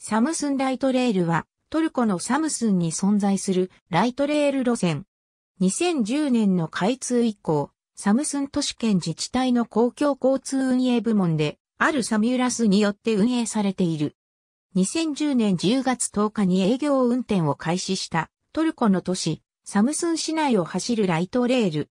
サムスンライトレールは、トルコのサムスンに存在するライトレール路線。2010年の開通以降、サムスン都市圏自治体の公共交通運営部門で、あるサミュラスによって運営されている。2010年10月10日に営業運転を開始したトルコの都市、サムスン市内を走るライトレール。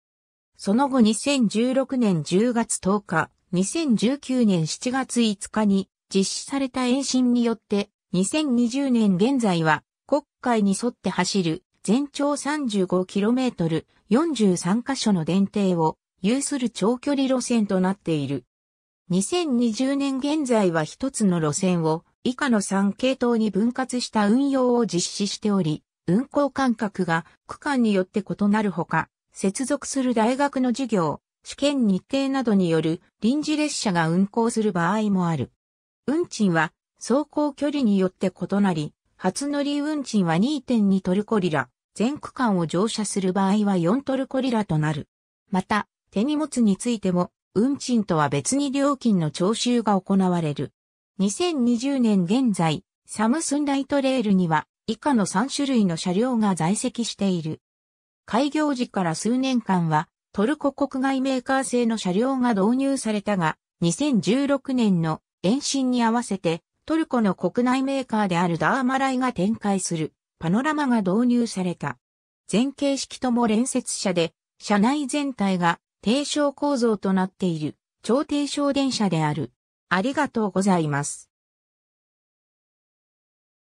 その後2016年10月10日、2019年7月5日に実施された延伸によって、2020年現在は、国会に沿って走る全長 35km、43カ所の電停を有する長距離路線となっている。2020年現在は一つの路線を以下の3系統に分割した運用を実施しており、運行間隔が区間によって異なるほか、接続する大学の授業、試験日程などによる臨時列車が運行する場合もある。運賃は走行距離によって異なり、初乗り運賃は2.2トルコリラ、全区間を乗車する場合は4トルコリラとなる。また、手荷物についても、運賃とは別に料金の徴収が行われる。2020年現在、サムスンライトレールには以下の3種類の車両が在籍している。開業時から数年間はトルコ国外メーカー製の車両が導入されたが、2016年の延伸に合わせて、トルコの国内メーカーであるダーマライが展開するパノラマが導入された。前傾式とも連接車で、車内全体が低床構造となっている、超低床電車である。ありがとうございます。